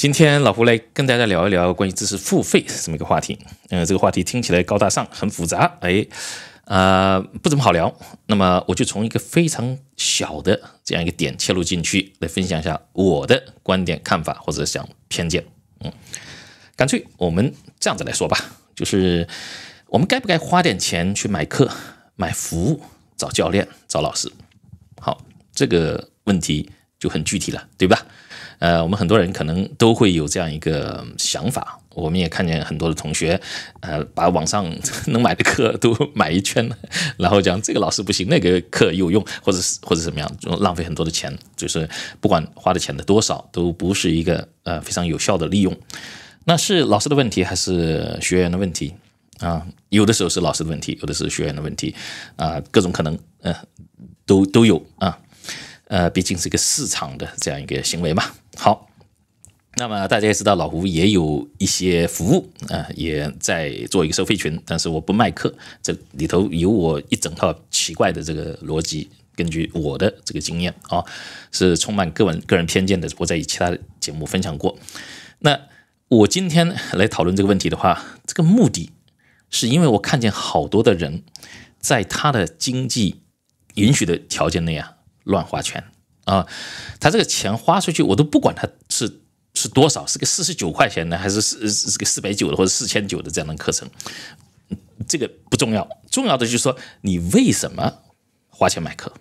今天老胡来跟大家聊一聊关于知识付费这么一个话题。嗯，这个话题听起来高大上，很复杂，哎，啊，不怎么好聊。那么我就从一个非常小的这样一个点切入进去，来分享一下我的观点、看法或者想偏见。嗯，干脆我们这样子来说吧，就是我们该不该花点钱去买课、买服务、找教练、找老师？好，这个问题就很具体了，对吧？呃，我们很多人可能都会有这样一个想法，我们也看见很多的同学，呃，把网上能买的课都买一圈，然后讲这个老师不行，那个课有用，或者是或者怎么样，就浪费很多的钱，就是不管花的钱的多少，都不是一个呃非常有效的利用。那是老师的问题还是学员的问题啊？有的时候是老师的问题，有的是学员的问题，啊，各种可能，呃，都都有啊。呃，毕竟是一个市场的这样一个行为嘛。好，那么大家也知道，老胡也有一些服务啊，也在做一个收费群，但是我不卖课，这里头有我一整套奇怪的这个逻辑，根据我的这个经验啊，是充满个人个人偏见的。我在其他节目分享过。那我今天来讨论这个问题的话，这个目的是因为我看见好多的人，在他的经济允许的条件内啊。乱花钱啊！他这个钱花出去，我都不管他是是多少，是个四十九块钱的，还是四是个四百九的，或者四千九的这样的课程，这个不重要。重要的就是说，你为什么花钱买课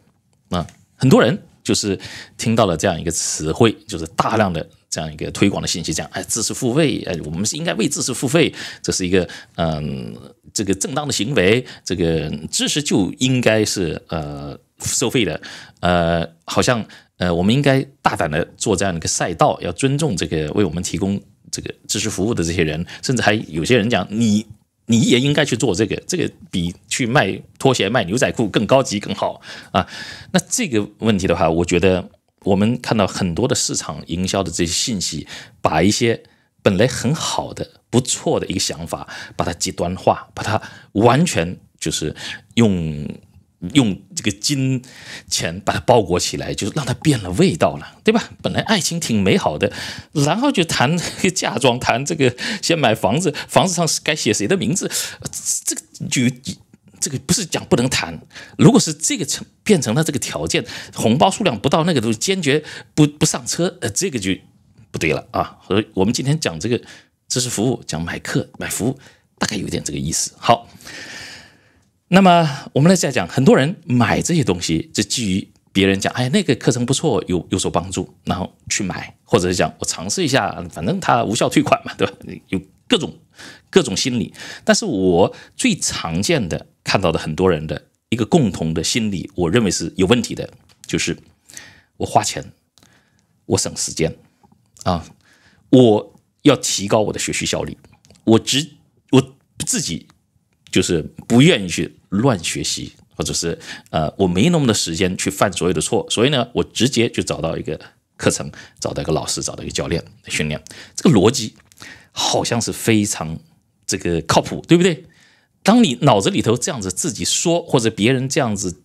啊？很多人就是听到了这样一个词汇，就是大量的这样一个推广的信息，讲哎，知识付费，哎，我们是应该为知识付费，这是一个嗯，这个正当的行为。这个知识就应该是呃。收费的，呃，好像，呃，我们应该大胆的做这样的一个赛道，要尊重这个为我们提供这个知识服务的这些人，甚至还有些人讲，你，你也应该去做这个，这个比去卖拖鞋、卖牛仔裤更高级、更好啊。那这个问题的话，我觉得我们看到很多的市场营销的这些信息，把一些本来很好的、不错的一个想法，把它极端化，把它完全就是用。用这个金钱把它包裹起来，就是让它变了味道了，对吧？本来爱情挺美好的，然后就谈嫁妆，谈这个先买房子，房子上该写谁的名字，这个就这个不是讲不能谈。如果是这个成变成了这个条件，红包数量不到那个都坚决不不上车，呃，这个就不对了啊！所以我们今天讲这个知识服务，讲买客买服务，大概有点这个意思。好。那么我们来再讲，很多人买这些东西，是基于别人讲，哎，那个课程不错，有有所帮助，然后去买，或者是讲我尝试一下，反正他无效退款嘛，对吧？有 各种各种心理。但是我最常见的看到的很多人的一个共同的心理，我认为是有问题的，就是我花钱，我省时间啊，我要提高我的学习效率，我只我自己。就是不愿意去乱学习，或者是呃，我没那么多时间去犯所有的错，所以呢，我直接就找到一个课程，找到一个老师，找到一个教练训练。这个逻辑好像是非常这个靠谱，对不对？当你脑子里头这样子自己说，或者别人这样子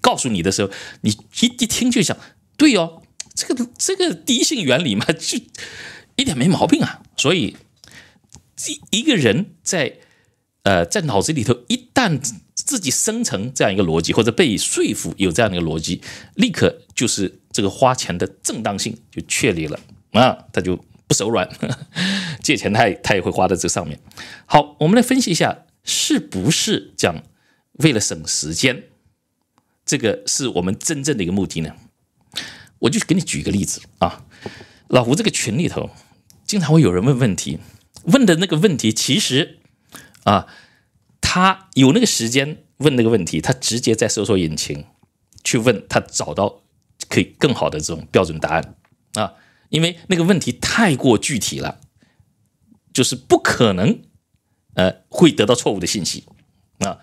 告诉你的时候，你一一听就想，对哦，这个这个第一性原理嘛，就一点没毛病啊。所以一一个人在。呃，在脑子里头一旦自己生成这样一个逻辑，或者被说服有这样的一个逻辑，立刻就是这个花钱的正当性就确立了啊，他就不手软，借钱他他也会花在这上面。好，我们来分析一下，是不是讲为了省时间，这个是我们真正的一个目的呢？我就给你举一个例子啊，老胡这个群里头经常会有人问问题，问的那个问题其实。啊，他有那个时间问那个问题，他直接在搜索引擎去问他找到可以更好的这种标准答案啊，因为那个问题太过具体了，就是不可能呃会得到错误的信息啊。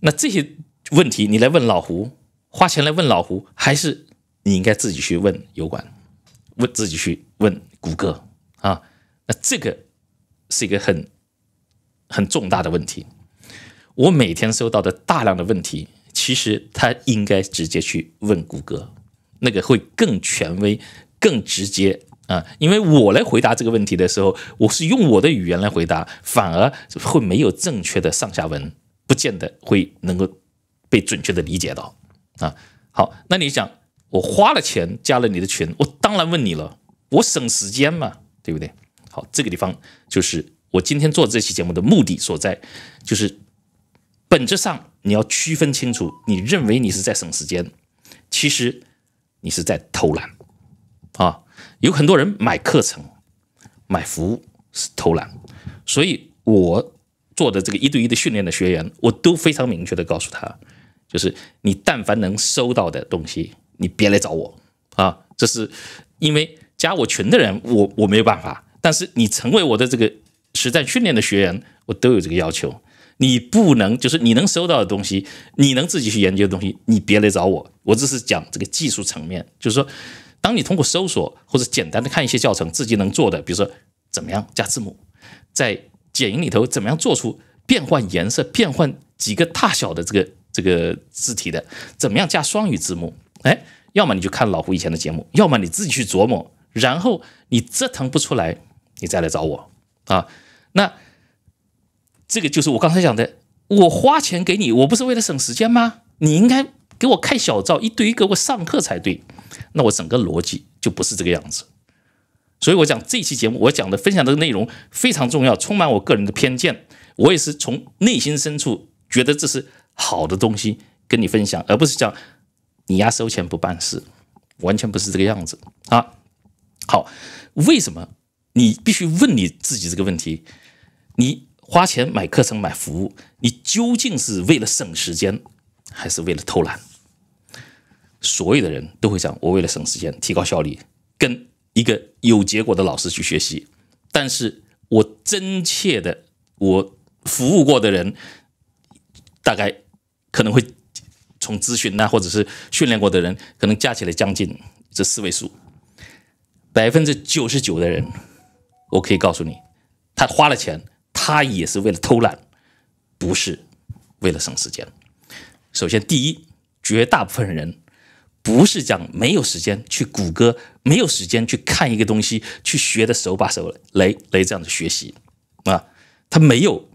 那这些问题你来问老胡，花钱来问老胡，还是你应该自己去问油管，问自己去问谷歌啊？那这个是一个很。很重大的问题，我每天收到的大量的问题，其实他应该直接去问谷歌，那个会更权威、更直接啊。因为我来回答这个问题的时候，我是用我的语言来回答，反而会没有正确的上下文，不见得会能够被准确的理解到啊。好，那你想，我花了钱加了你的群，我当然问你了，我省时间嘛，对不对？好，这个地方就是。我今天做这期节目的目的所在，就是本质上你要区分清楚，你认为你是在省时间，其实你是在偷懒啊！有很多人买课程、买服务是偷懒，所以我做的这个一对一的训练的学员，我都非常明确的告诉他，就是你但凡能收到的东西，你别来找我啊！这是因为加我群的人，我我没有办法，但是你成为我的这个。实战训练的学员，我都有这个要求：你不能就是你能搜到的东西，你能自己去研究的东西，你别来找我。我只是讲这个技术层面，就是说，当你通过搜索或者简单的看一些教程，自己能做的，比如说怎么样加字幕，在剪映里头怎么样做出变换颜色、变换几个大小的这个这个字体的，怎么样加双语字幕？哎，要么你就看老胡以前的节目，要么你自己去琢磨。然后你折腾不出来，你再来找我啊。那这个就是我刚才讲的，我花钱给你，我不是为了省时间吗？你应该给我开小灶，一对一给我上课才对。那我整个逻辑就不是这个样子。所以我讲这期节目，我讲的分享的内容非常重要，充满我个人的偏见。我也是从内心深处觉得这是好的东西跟你分享，而不是讲你丫收钱不办事，完全不是这个样子啊。好，为什么你必须问你自己这个问题？你花钱买课程、买服务，你究竟是为了省时间，还是为了偷懒？所有的人都会样，我为了省时间、提高效率，跟一个有结果的老师去学习。但是我真切的，我服务过的人，大概可能会从咨询啊，或者是训练过的人，可能加起来将近这四位数。百分之九十九的人，我可以告诉你，他花了钱。他也是为了偷懒，不是为了省时间。首先，第一，绝大部分人不是讲没有时间去谷歌，没有时间去看一个东西去学的手把手来来这样的学习啊，他没有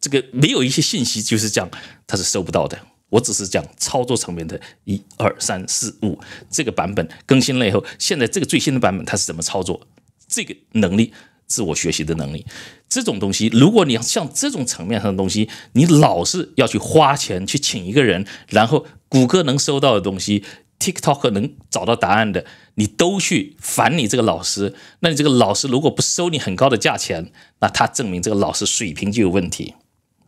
这个没有一些信息，就是讲他是收不到的。我只是讲操作层面的，一、二、三、四、五这个版本更新了以后，现在这个最新的版本它是怎么操作，这个能力。自我学习的能力，这种东西，如果你要像这种层面上的东西，你老是要去花钱去请一个人，然后谷歌能搜到的东西，TikTok 能找到答案的，你都去烦你这个老师，那你这个老师如果不收你很高的价钱，那他证明这个老师水平就有问题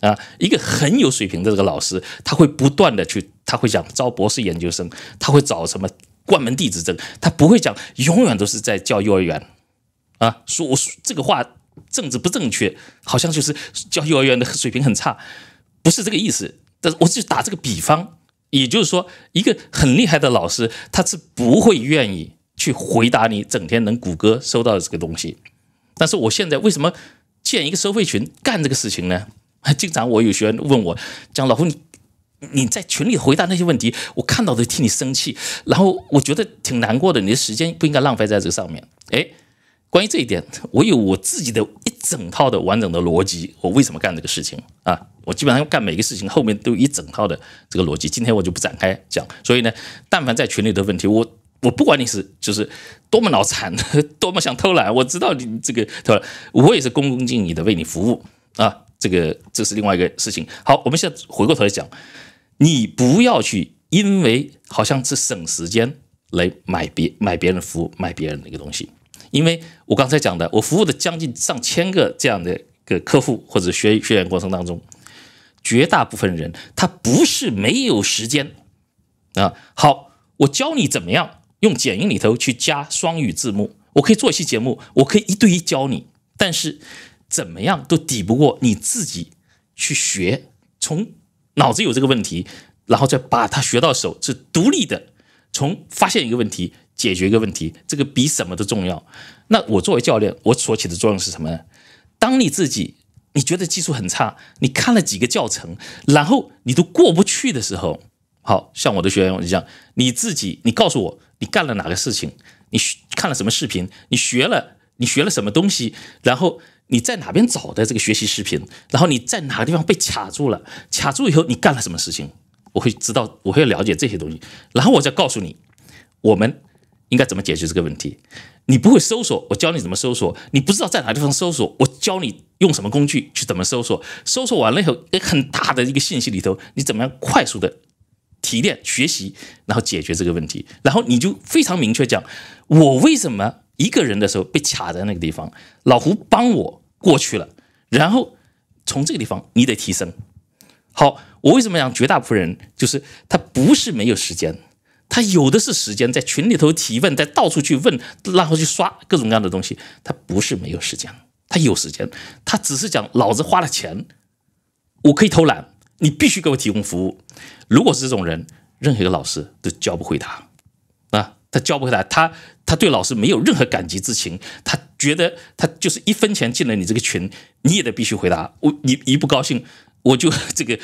啊。一个很有水平的这个老师，他会不断的去，他会讲招博士研究生，他会找什么关门弟子证，他不会讲永远都是在教幼儿园。啊，说我说这个话政治不正确，好像就是教幼儿园的水平很差，不是这个意思。但是我就打这个比方，也就是说，一个很厉害的老师，他是不会愿意去回答你整天能谷歌收到的这个东西。但是我现在为什么建一个收费群干这个事情呢？经常我有学员问我，讲老胡，你你在群里回答那些问题，我看到都替你生气，然后我觉得挺难过的，你的时间不应该浪费在这个上面，哎。关于这一点，我有我自己的一整套的完整的逻辑。我为什么干这个事情啊？我基本上干每个事情后面都一整套的这个逻辑。今天我就不展开讲。所以呢，但凡在群里的问题，我我不管你是就是多么脑残，多么想偷懒，我知道你这个对吧？我也是恭恭敬敬的为你服务啊。这个这是另外一个事情。好，我们现在回过头来讲，你不要去因为好像是省时间来买别买别人服务买别人的一个东西。因为我刚才讲的，我服务的将近上千个这样的个客户或者学学员过程当中，绝大部分人他不是没有时间啊。好，我教你怎么样用剪映里头去加双语字幕，我可以做一期节目，我可以一对一教你。但是怎么样都抵不过你自己去学，从脑子有这个问题，然后再把它学到手，是独立的，从发现一个问题。解决一个问题，这个比什么都重要。那我作为教练，我所起的作用是什么呢？当你自己你觉得技术很差，你看了几个教程，然后你都过不去的时候，好像我的学员一样，你自己你告诉我你干了哪个事情，你看了什么视频，你学了你学了什么东西，然后你在哪边找的这个学习视频，然后你在哪个地方被卡住了，卡住以后你干了什么事情，我会知道，我会了解这些东西，然后我再告诉你我们。应该怎么解决这个问题？你不会搜索，我教你怎么搜索；你不知道在哪地方搜索，我教你用什么工具去怎么搜索。搜索完了以后，很大的一个信息里头，你怎么样快速的提炼、学习，然后解决这个问题？然后你就非常明确讲，我为什么一个人的时候被卡在那个地方？老胡帮我过去了，然后从这个地方你得提升。好，我为什么讲绝大部分人就是他不是没有时间？他有的是时间，在群里头提问，在到处去问，然后去刷各种各样的东西。他不是没有时间，他有时间，他只是讲老子花了钱，我可以偷懒，你必须给我提供服务。如果是这种人，任何一个老师都教不会他啊，他教不会他，他对老师没有任何感激之情，他觉得他就是一分钱进了你这个群，你也得必须回答我，你一不高兴，我就这个。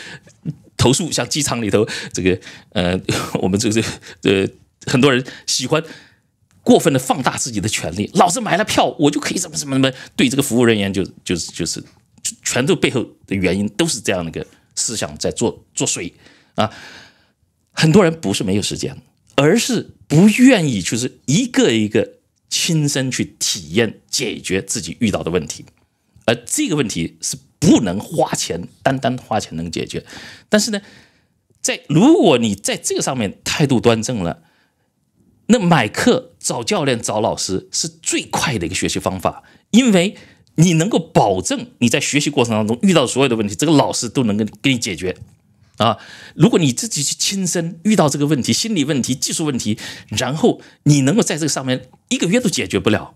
投诉像机场里头，这个呃，我们这这呃，很多人喜欢过分的放大自己的权利。老子买了票，我就可以什么什么什么，对这个服务人员就就是就是，全都背后的原因都是这样的一个思想在作作祟啊。很多人不是没有时间，而是不愿意，就是一个一个亲身去体验解决自己遇到的问题，而这个问题是。不能花钱，单单花钱能解决。但是呢，在如果你在这个上面态度端正了，那买课、找教练、找老师是最快的一个学习方法，因为你能够保证你在学习过程当中遇到所有的问题，这个老师都能够给你解决。啊，如果你自己去亲身遇到这个问题，心理问题、技术问题，然后你能够在这个上面一个月都解决不了，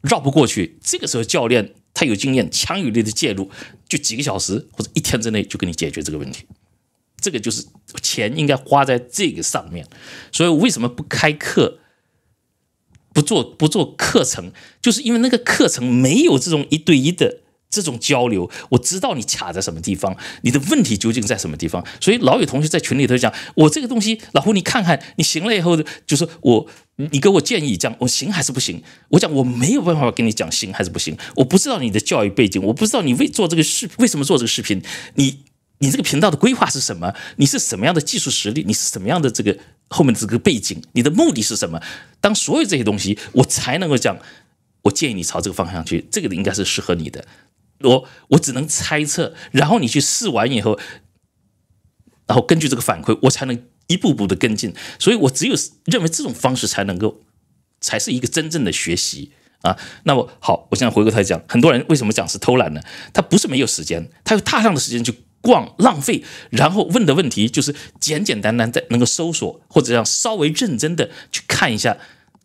绕不过去，这个时候教练。他有经验，强有力的介入，就几个小时或者一天之内就给你解决这个问题。这个就是钱应该花在这个上面。所以为什么不开课、不做不做课程，就是因为那个课程没有这种一对一的。这种交流，我知道你卡在什么地方，你的问题究竟在什么地方？所以老有同学在群里头讲：“我这个东西，老胡你看看，你行了以后，就是我，你给我建议，讲我行还是不行？我讲我没有办法跟你讲行还是不行，我不知道你的教育背景，我不知道你为做这个视为什么做这个视频，你你这个频道的规划是什么？你是什么样的技术实力？你是什么样的这个后面这个背景？你的目的是什么？当所有这些东西，我才能够讲，我建议你朝这个方向去，这个应该是适合你的。”我我只能猜测，然后你去试完以后，然后根据这个反馈，我才能一步步的跟进。所以，我只有认为这种方式才能够，才是一个真正的学习啊。那么，好，我现在回过头讲，很多人为什么讲是偷懒呢？他不是没有时间，他有大量的时间去逛浪费，然后问的问题就是简简单单，在能够搜索或者要稍微认真的去看一下。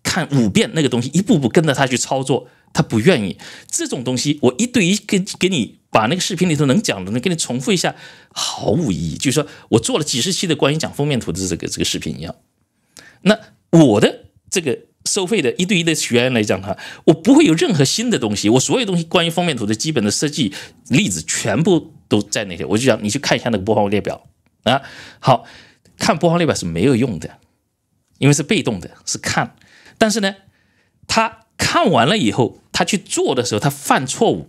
看五遍那个东西，一步步跟着他去操作，他不愿意。这种东西，我一对一跟给你把那个视频里头能讲的，能给你重复一下，毫无意义。就是说我做了几十期的关于讲封面图的这个这个视频一样。那我的这个收费的一对一的学员来讲，哈，我不会有任何新的东西，我所有东西关于封面图的基本的设计例子全部都在那里。我就讲你去看一下那个播放列表啊，好看播放列表是没有用的，因为是被动的，是看。但是呢，他看完了以后，他去做的时候，他犯错误，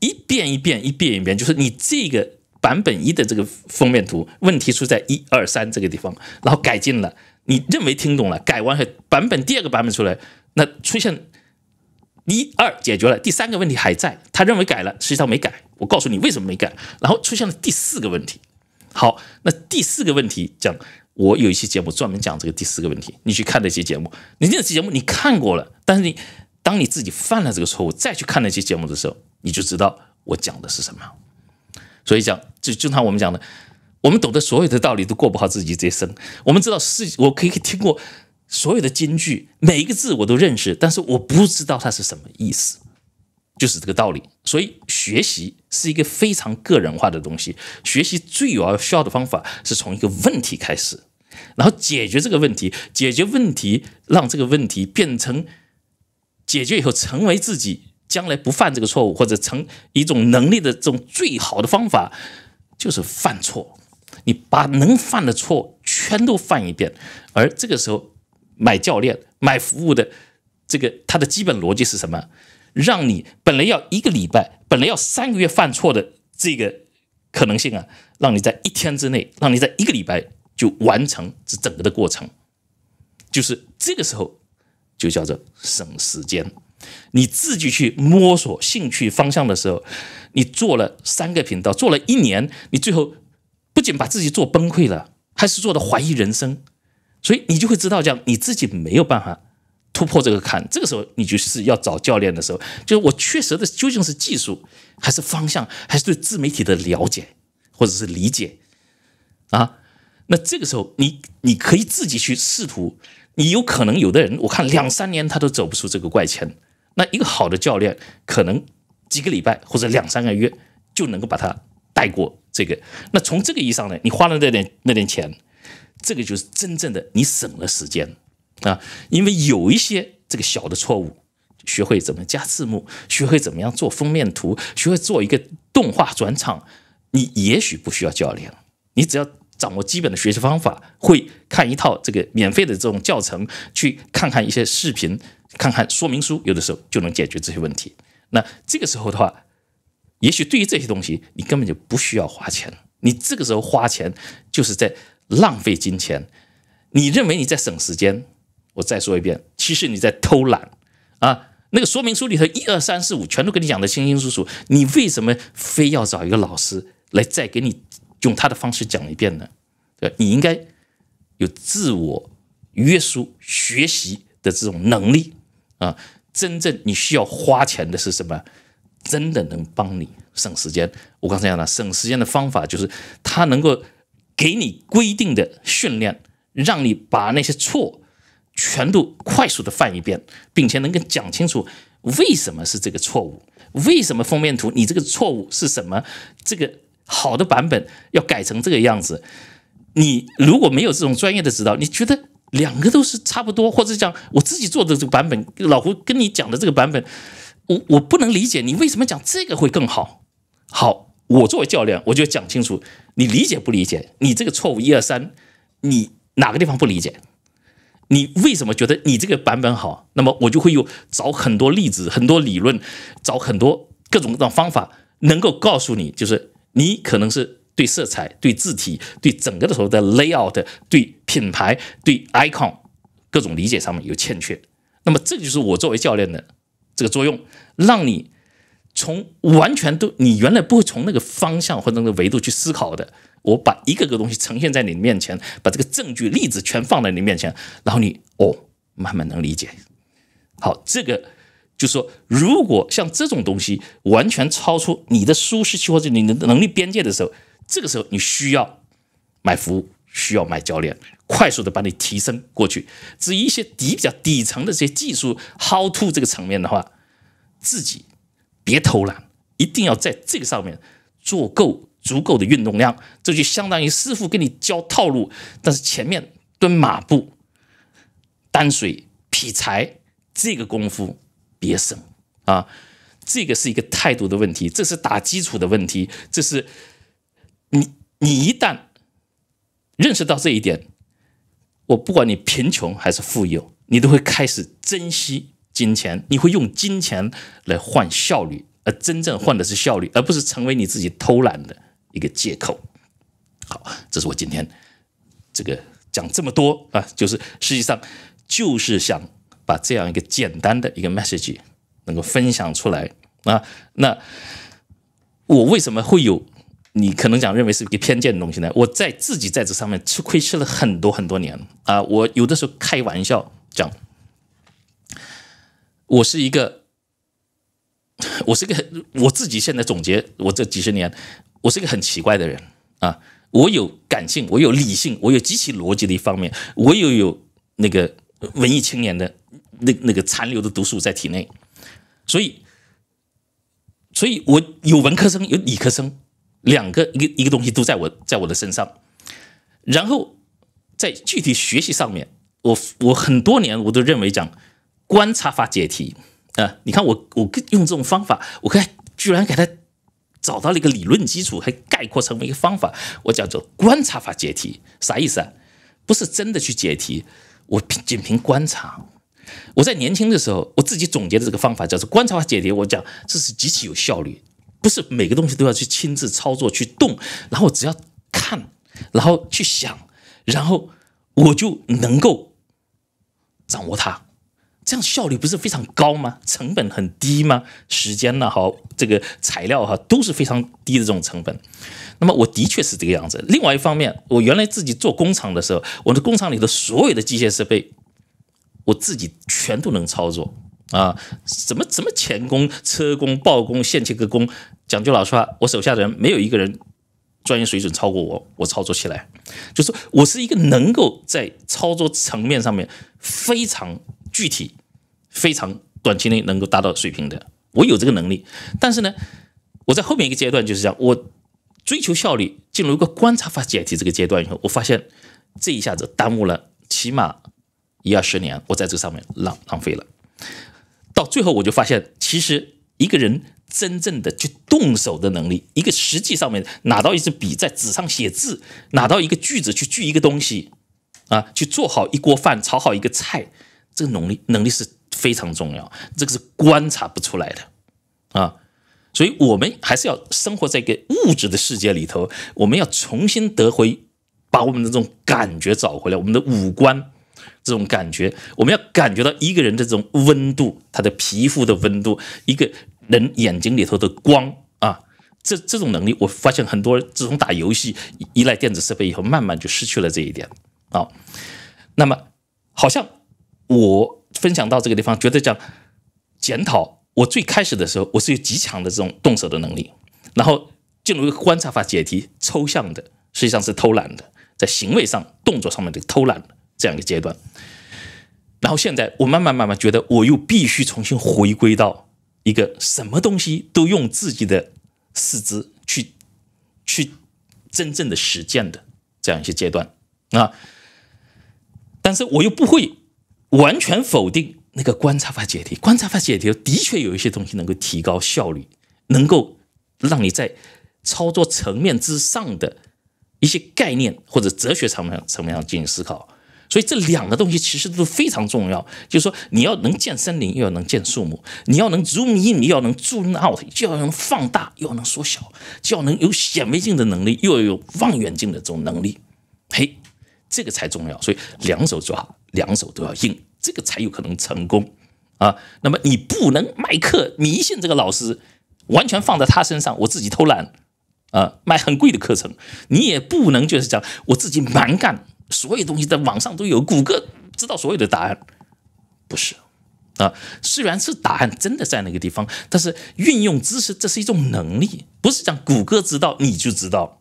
一遍一遍一遍一遍，就是你这个版本一的这个封面图问题出在一二三这个地方，然后改进了，你认为听懂了，改完版本第二个版本出来，那出现一二解决了，第三个问题还在，他认为改了，实际上没改，我告诉你为什么没改，然后出现了第四个问题，好，那第四个问题讲。我有一期节目专门讲这个第四个问题，你去看那期节目。你那期节目你看过了，但是你当你自己犯了这个错误，再去看那期节目的时候，你就知道我讲的是什么。所以讲，就经常我们讲的，我们懂得所有的道理都过不好自己这一生。我们知道是，我可以听过所有的金句，每一个字我都认识，但是我不知道它是什么意思，就是这个道理。所以，学习是一个非常个人化的东西。学习最有效的方法是从一个问题开始，然后解决这个问题，解决问题，让这个问题变成解决以后成为自己将来不犯这个错误或者成一种能力的这种最好的方法，就是犯错。你把能犯的错全都犯一遍，而这个时候买教练、买服务的，这个它的基本逻辑是什么？让你本来要一个礼拜，本来要三个月犯错的这个可能性啊，让你在一天之内，让你在一个礼拜就完成这整个的过程，就是这个时候就叫做省时间。你自己去摸索兴趣方向的时候，你做了三个频道，做了一年，你最后不仅把自己做崩溃了，还是做的怀疑人生，所以你就会知道，这样你自己没有办法。突破这个坎，这个时候你就是要找教练的时候，就是我缺失的究竟是技术，还是方向，还是对自媒体的了解或者是理解啊？那这个时候你你可以自己去试图，你有可能有的人我看两三年他都走不出这个怪圈，那一个好的教练可能几个礼拜或者两三个月就能够把他带过这个。那从这个意义上呢，你花了那点那点钱，这个就是真正的你省了时间。啊，因为有一些这个小的错误，学会怎么加字幕，学会怎么样做封面图，学会做一个动画转场，你也许不需要教练，你只要掌握基本的学习方法，会看一套这个免费的这种教程，去看看一些视频，看看说明书，有的时候就能解决这些问题。那这个时候的话，也许对于这些东西，你根本就不需要花钱，你这个时候花钱就是在浪费金钱。你认为你在省时间。我再说一遍，其实你在偷懒啊！那个说明书里头，一二三四五全都跟你讲的清清楚楚，你为什么非要找一个老师来再给你用他的方式讲一遍呢？对你应该有自我约束学习的这种能力啊！真正你需要花钱的是什么？真的能帮你省时间。我刚才讲了，省时间的方法就是他能够给你规定的训练，让你把那些错。全都快速的翻一遍，并且能够讲清楚为什么是这个错误，为什么封面图你这个错误是什么？这个好的版本要改成这个样子。你如果没有这种专业的指导，你觉得两个都是差不多，或者讲我自己做的这个版本，老胡跟你讲的这个版本，我我不能理解你为什么讲这个会更好。好，我作为教练，我就讲清楚，你理解不理解？你这个错误一二三，你哪个地方不理解？你为什么觉得你这个版本好？那么我就会有找很多例子、很多理论，找很多各种各样的方法，能够告诉你，就是你可能是对色彩、对字体、对整个的时候的 layout、对品牌、对 icon 各种理解上面有欠缺。那么这就是我作为教练的这个作用，让你。从完全都，你原来不会从那个方向或者那个维度去思考的。我把一个个东西呈现在你面前，把这个证据、例子全放在你面前，然后你哦，慢慢能理解。好，这个就是说，如果像这种东西完全超出你的舒适区或者你的能力边界的时候，这个时候你需要买服务，需要买教练，快速的把你提升过去。至于一些底比较底层的这些技术，how to 这个层面的话，自己。别偷懒，一定要在这个上面做够足够的运动量。这就相当于师傅给你教套路，但是前面蹲马步、单水、劈柴这个功夫别省啊！这个是一个态度的问题，这是打基础的问题。这是你，你一旦认识到这一点，我不管你贫穷还是富有，你都会开始珍惜。金钱，你会用金钱来换效率，而真正换的是效率，而不是成为你自己偷懒的一个借口。好，这是我今天这个讲这么多啊，就是实际上就是想把这样一个简单的一个 message 能够分享出来啊。那我为什么会有你可能讲认为是一个偏见的东西呢？我在自己在这上面吃亏吃了很多很多年啊。我有的时候开玩笑讲。我是一个，我是一个很，我自己现在总结，我这几十年，我是一个很奇怪的人啊！我有感性，我有理性，我有极其逻辑的一方面，我又有那个文艺青年的那那个残留的毒素在体内，所以，所以我有文科生，有理科生，两个一个一个东西都在我，在我的身上。然后在具体学习上面，我我很多年我都认为讲。观察法解题啊！你看我，我用这种方法，我看居然给他找到了一个理论基础，还概括成为一个方法，我叫做观察法解题。啥意思啊？不是真的去解题，我仅凭观察。我在年轻的时候，我自己总结的这个方法叫做观察法解题。我讲这是极其有效率，不是每个东西都要去亲自操作去动，然后只要看，然后去想，然后我就能够掌握它。这样效率不是非常高吗？成本很低吗？时间呢？好，这个材料哈都是非常低的这种成本。那么我的确是这个样子。另外一方面，我原来自己做工厂的时候，我的工厂里的所有的机械设备，我自己全都能操作啊。什么什么钳工、车工、刨工、线切割工，讲句老实话，我手下的人没有一个人专业水准超过我。我操作起来，就是我是一个能够在操作层面上面非常。具体非常短期内能够达到水平的，我有这个能力。但是呢，我在后面一个阶段就是这样，我追求效率，进入一个观察法解题这个阶段以后，我发现这一下子耽误了起码一二十年，我在这上面浪浪费了。到最后，我就发现，其实一个人真正的去动手的能力，一个实际上面拿到一支笔在纸上写字，拿到一个句子去锯一个东西，啊，去做好一锅饭，炒好一个菜。这个能力能力是非常重要，这个是观察不出来的，啊，所以我们还是要生活在一个物质的世界里头。我们要重新得回，把我们的这种感觉找回来，我们的五官这种感觉，我们要感觉到一个人的这种温度，他的皮肤的温度，一个人眼睛里头的光啊，这这种能力，我发现很多自从打游戏依赖电子设备以后，慢慢就失去了这一点啊。那么好像。我分享到这个地方，觉得讲检讨。我最开始的时候，我是有极强的这种动手的能力，然后进入一个观察法解题、抽象的，实际上是偷懒的，在行为上、动作上面的偷懒这样一个阶段。然后现在，我慢慢慢慢觉得，我又必须重新回归到一个什么东西都用自己的四肢去去真正的实践的这样一些阶段啊！但是我又不会。完全否定那个观察法解题，观察法解题的确有一些东西能够提高效率，能够让你在操作层面之上的一些概念或者哲学层面层面进行思考。所以这两个东西其实都非常重要，就是说你要能见森林，又要能见树木；你要能 zoom in，你要能 zoom out，就要能放大，又能缩小，就要能有显微镜的能力，又要有望远镜的这种能力。嘿。这个才重要，所以两手抓，两手都要硬，这个才有可能成功啊。那么你不能卖课迷信这个老师，完全放在他身上，我自己偷懒啊，卖很贵的课程。你也不能就是讲我自己蛮干，所有东西在网上都有，谷歌知道所有的答案，不是啊。虽然是答案真的在那个地方，但是运用知识这是一种能力，不是讲谷歌知道你就知道。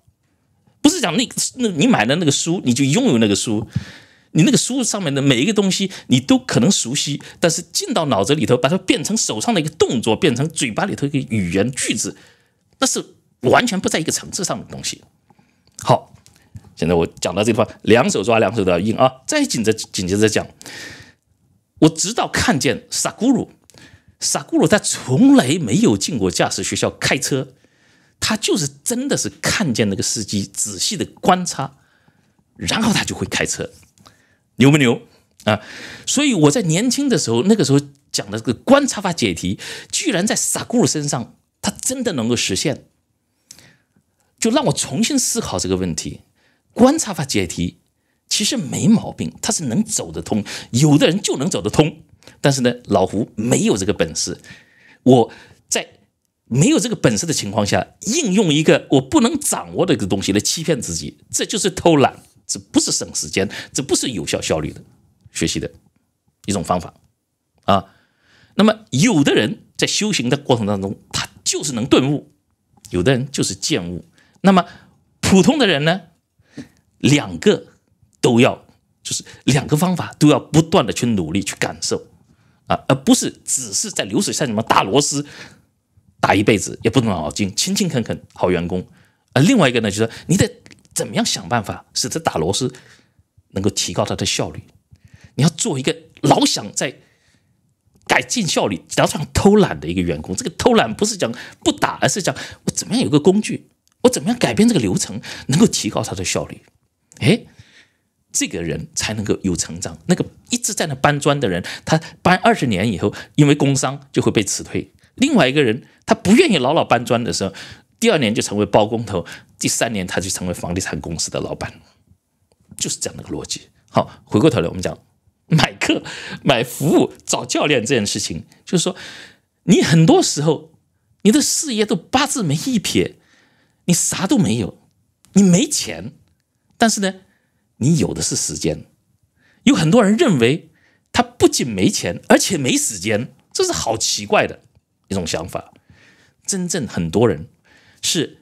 不是讲那那你买的那个书，你就拥有那个书，你那个书上面的每一个东西，你都可能熟悉，但是进到脑子里头，把它变成手上的一个动作，变成嘴巴里头一个语言句子，那是完全不在一个层次上的东西。好，现在我讲到这地方，两手抓，两手都要硬啊！再紧着紧接着讲，我直到看见萨古鲁，萨古鲁他从来没有进过驾驶学校开车。他就是真的是看见那个司机，仔细的观察，然后他就会开车，牛不牛啊？所以我在年轻的时候，那个时候讲的这个观察法解题，居然在傻姑身上，他真的能够实现，就让我重新思考这个问题。观察法解题其实没毛病，它是能走得通，有的人就能走得通，但是呢，老胡没有这个本事，我。没有这个本事的情况下，应用一个我不能掌握的一个东西来欺骗自己，这就是偷懒，这不是省时间，这不是有效、效率的学习的一种方法啊。那么，有的人在修行的过程当中，他就是能顿悟；有的人就是见悟。那么，普通的人呢，两个都要，就是两个方法都要不断的去努力去感受啊，而不是只是在流水线什么大螺丝。打一辈子也不能脑筋，勤勤恳恳好员工。而另外一个呢，就是你得怎么样想办法使得打螺丝能够提高他的效率。你要做一个老想在改进效率，假要偷懒的一个员工。这个偷懒不是讲不打，而是讲我怎么样有个工具，我怎么样改变这个流程能够提高他的效率。哎，这个人才能够有成长。那个一直在那搬砖的人，他搬二十年以后因为工伤就会被辞退。另外一个人。他不愿意老老搬砖的时候，第二年就成为包工头，第三年他就成为房地产公司的老板，就是这样的一个逻辑。好，回过头来我们讲买课、买服务、找教练这件事情，就是说你很多时候你的事业都八字没一撇，你啥都没有，你没钱，但是呢，你有的是时间。有很多人认为他不仅没钱，而且没时间，这是好奇怪的一种想法。真正很多人是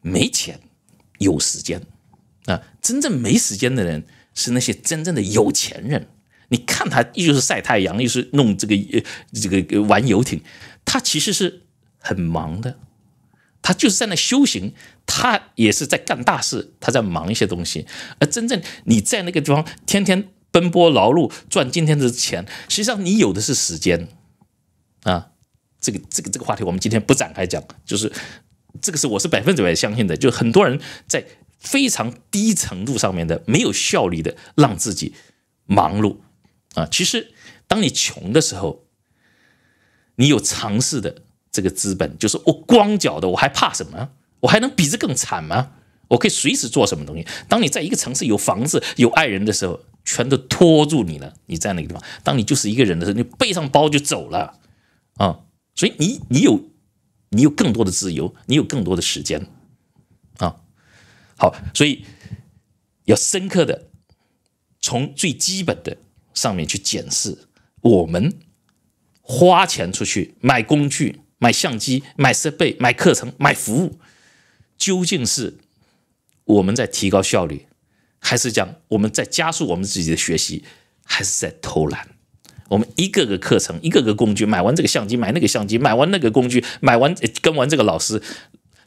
没钱有时间啊，真正没时间的人是那些真正的有钱人。你看他，又是晒太阳，又是弄这个呃这个玩游艇，他其实是很忙的。他就是在那修行，他也是在干大事，他在忙一些东西。而真正你在那个地方天天奔波劳碌赚今天的钱，实际上你有的是时间啊。这个这个这个话题我们今天不展开讲，就是这个是我是百分之百相信的，就很多人在非常低程度上面的没有效率的让自己忙碌啊。其实当你穷的时候，你有尝试的这个资本，就是我光脚的我还怕什么？我还能比这更惨吗？我可以随时做什么东西。当你在一个城市有房子有爱人的时候，全都拖住你了。你在那个地方？当你就是一个人的时候，你背上包就走了啊。所以你你有你有更多的自由，你有更多的时间啊！好，所以要深刻的从最基本的上面去检视，我们花钱出去买工具、买相机、买设备、买课程、买服务，究竟是我们在提高效率，还是讲我们在加速我们自己的学习，还是在偷懒？我们一个个课程，一个个工具，买完这个相机，买那个相机，买完那个工具，买完跟完这个老师，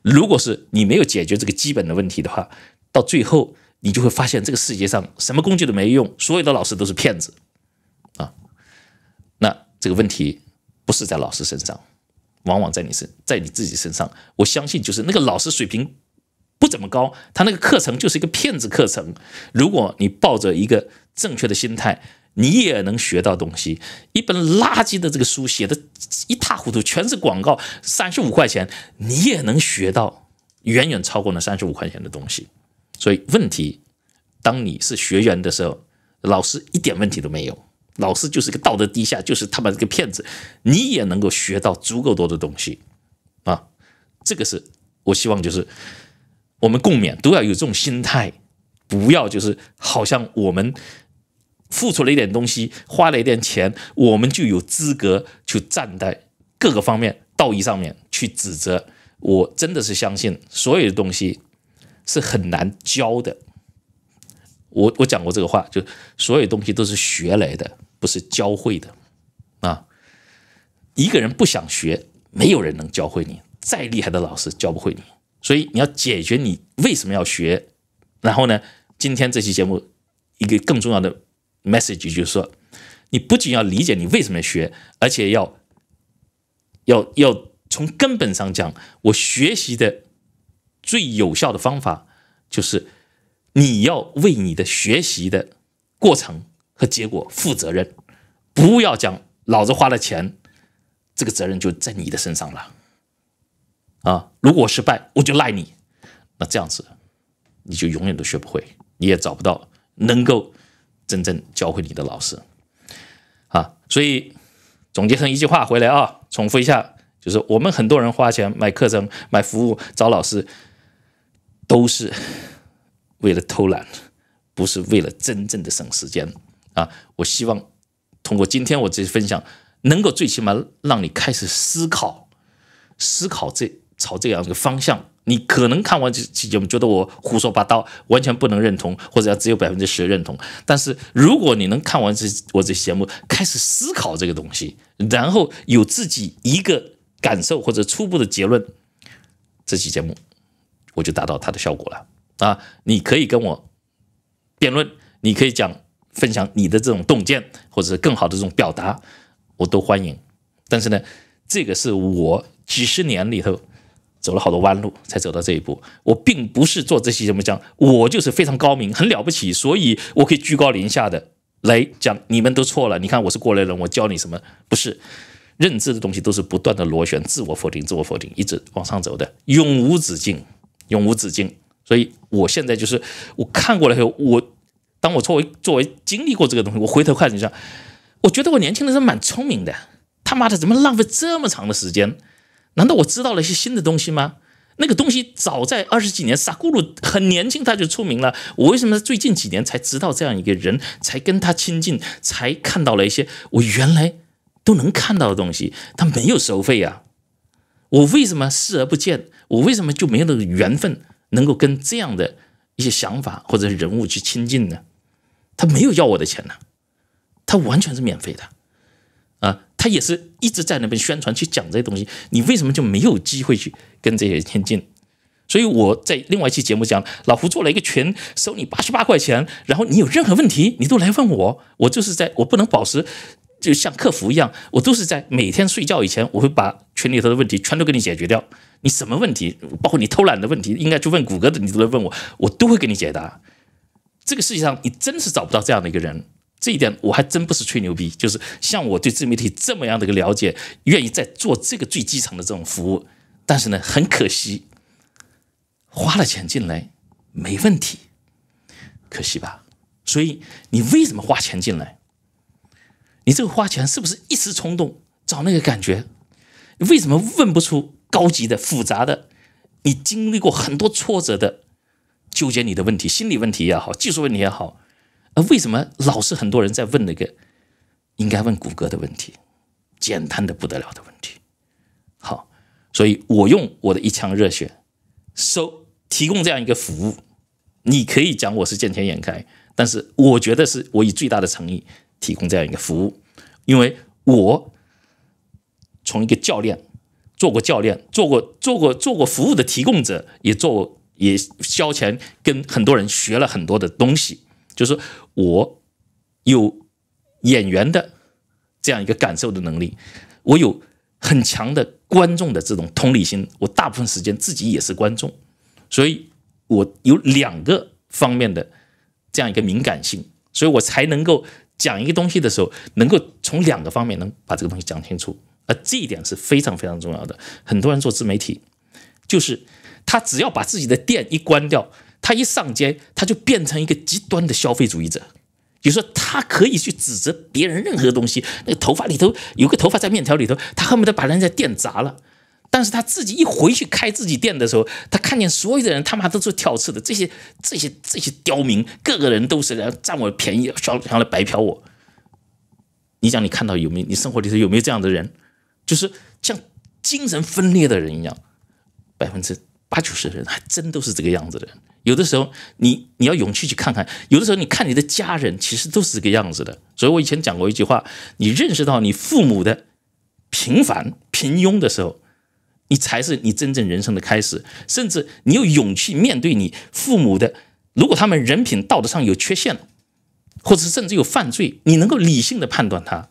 如果是你没有解决这个基本的问题的话，到最后你就会发现这个世界上什么工具都没用，所有的老师都是骗子啊。那这个问题不是在老师身上，往往在你身，在你自己身上。我相信，就是那个老师水平不怎么高，他那个课程就是一个骗子课程。如果你抱着一个正确的心态。你也能学到东西，一本垃圾的这个书写的，一塌糊涂，全是广告，三十五块钱，你也能学到，远远超过那三十五块钱的东西。所以问题，当你是学员的时候，老师一点问题都没有，老师就是一个道德低下，就是他妈是个骗子，你也能够学到足够多的东西，啊，这个是我希望，就是我们共勉，都要有这种心态，不要就是好像我们。付出了一点东西，花了一点钱，我们就有资格去站在各个方面、道义上面去指责。我真的是相信，所有的东西是很难教的。我我讲过这个话，就所有东西都是学来的，不是教会的啊。一个人不想学，没有人能教会你，再厉害的老师教不会你。所以你要解决你为什么要学。然后呢，今天这期节目一个更重要的。message 就是说，你不仅要理解你为什么学，而且要要要从根本上讲，我学习的最有效的方法就是你要为你的学习的过程和结果负责任。不要讲老子花了钱，这个责任就在你的身上了。啊，如果失败，我就赖你。那这样子，你就永远都学不会，你也找不到能够。真正教会你的老师，啊，所以总结成一句话回来啊，重复一下，就是我们很多人花钱买课程、买服务、找老师，都是为了偷懒，不是为了真正的省时间啊！我希望通过今天我这分享，能够最起码让你开始思考，思考这朝这样一个方向。你可能看完这期节目，觉得我胡说八道，完全不能认同，或者要只有百分之十认同。但是如果你能看完这我这节目，开始思考这个东西，然后有自己一个感受或者初步的结论，这期节目我就达到它的效果了啊！你可以跟我辩论，你可以讲分享你的这种洞见，或者更好的这种表达，我都欢迎。但是呢，这个是我几十年里头。走了好多弯路，才走到这一步。我并不是做这些什么讲，我就是非常高明，很了不起，所以我可以居高临下的来讲，你们都错了。你看，我是过来人，我教你什么？不是，认知的东西都是不断的螺旋，自我否定，自我否定，一直往上走的，永无止境，永无止境。所以我现在就是我看过了以后，我当我作为作为经历过这个东西，我回头看一下，我觉得我年轻的时候蛮聪明的。他妈的，怎么浪费这么长的时间？难道我知道了一些新的东西吗？那个东西早在二十几年，萨古鲁很年轻他就出名了。我为什么最近几年才知道这样一个人，才跟他亲近，才看到了一些我原来都能看到的东西？他没有收费呀，我为什么视而不见？我为什么就没有那个缘分能够跟这样的一些想法或者人物去亲近呢？他没有要我的钱呢，他完全是免费的。他也是一直在那边宣传去讲这些东西，你为什么就没有机会去跟这些亲近？所以我在另外一期节目讲，老胡做了一个群，收你八十八块钱，然后你有任何问题，你都来问我。我就是在，我不能保持，就像客服一样，我都是在每天睡觉以前，我会把群里头的问题全都给你解决掉。你什么问题，包括你偷懒的问题，应该去问谷歌的，你都来问我，我都会给你解答。这个世界上，你真是找不到这样的一个人。这一点我还真不是吹牛逼，就是像我对自媒体这么样的一个了解，愿意在做这个最基层的这种服务，但是呢，很可惜，花了钱进来没问题，可惜吧？所以你为什么花钱进来？你这个花钱是不是一时冲动找那个感觉？为什么问不出高级的、复杂的？你经历过很多挫折的，纠结你的问题，心理问题也好，技术问题也好。啊，为什么老是很多人在问那个应该问谷歌的问题？简单的不得了的问题。好，所以我用我的一腔热血，收提供这样一个服务。你可以讲我是见钱眼开，但是我觉得是我以最大的诚意提供这样一个服务，因为我从一个教练做过教练，做过做过做过服务的提供者，也做也交钱跟很多人学了很多的东西，就是。我有演员的这样一个感受的能力，我有很强的观众的这种同理心，我大部分时间自己也是观众，所以我有两个方面的这样一个敏感性，所以我才能够讲一个东西的时候，能够从两个方面能把这个东西讲清楚。而这一点是非常非常重要的。很多人做自媒体，就是他只要把自己的店一关掉。他一上街，他就变成一个极端的消费主义者。比如说，他可以去指责别人任何东西，那个头发里头有个头发在面条里头，他恨不得把人家店砸了。但是他自己一回去开自己店的时候，他看见所有的人他妈都是挑刺的，这些、这些、这些刁民，个个人都是来占我便宜，想想来白嫖我。你讲，你看到有没有？你生活里头有没有这样的人？就是像精神分裂的人一样，百分之。八九十人还真都是这个样子的。有的时候，你你要勇气去看看。有的时候，你看你的家人其实都是这个样子的。所以我以前讲过一句话：，你认识到你父母的平凡平庸的时候，你才是你真正人生的开始。甚至，你有勇气面对你父母的，如果他们人品道德上有缺陷，或者是甚至有犯罪，你能够理性的判断他，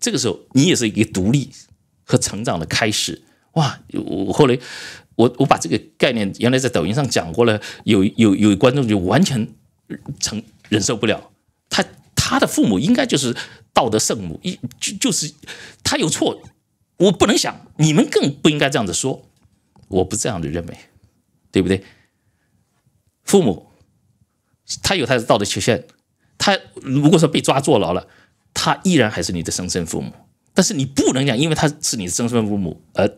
这个时候你也是一个独立和成长的开始。哇！我后来。我我把这个概念原来在抖音上讲过了，有有有观众就完全承忍受不了。他他的父母应该就是道德圣母，一就就是他有错，我不能想，你们更不应该这样子说。我不这样的认为，对不对？父母他有他的道德缺陷，他如果说被抓坐牢了，他依然还是你的生身父母。但是你不能讲，因为他是你的生身父母，而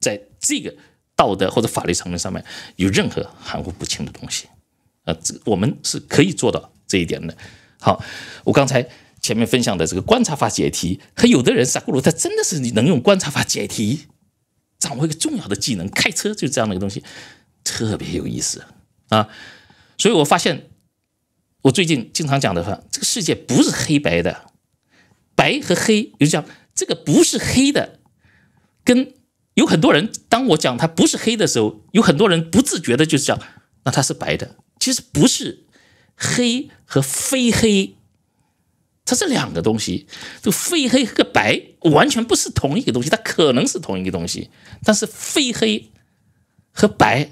在这个。道德或者法律层面上面有任何含糊不清的东西，啊，这我们是可以做到这一点的。好，我刚才前面分享的这个观察法解题，和有的人萨咕噜，他真的是你能用观察法解题，掌握一个重要的技能，开车就是这样的一个东西，特别有意思啊。所以我发现，我最近经常讲的话，这个世界不是黑白的，白和黑，比如讲这个不是黑的，跟。有很多人，当我讲他不是黑的时候，有很多人不自觉的就是讲，那他是白的。其实不是黑和非黑，它是两个东西。就非黑和白完全不是同一个东西。它可能是同一个东西，但是非黑和白，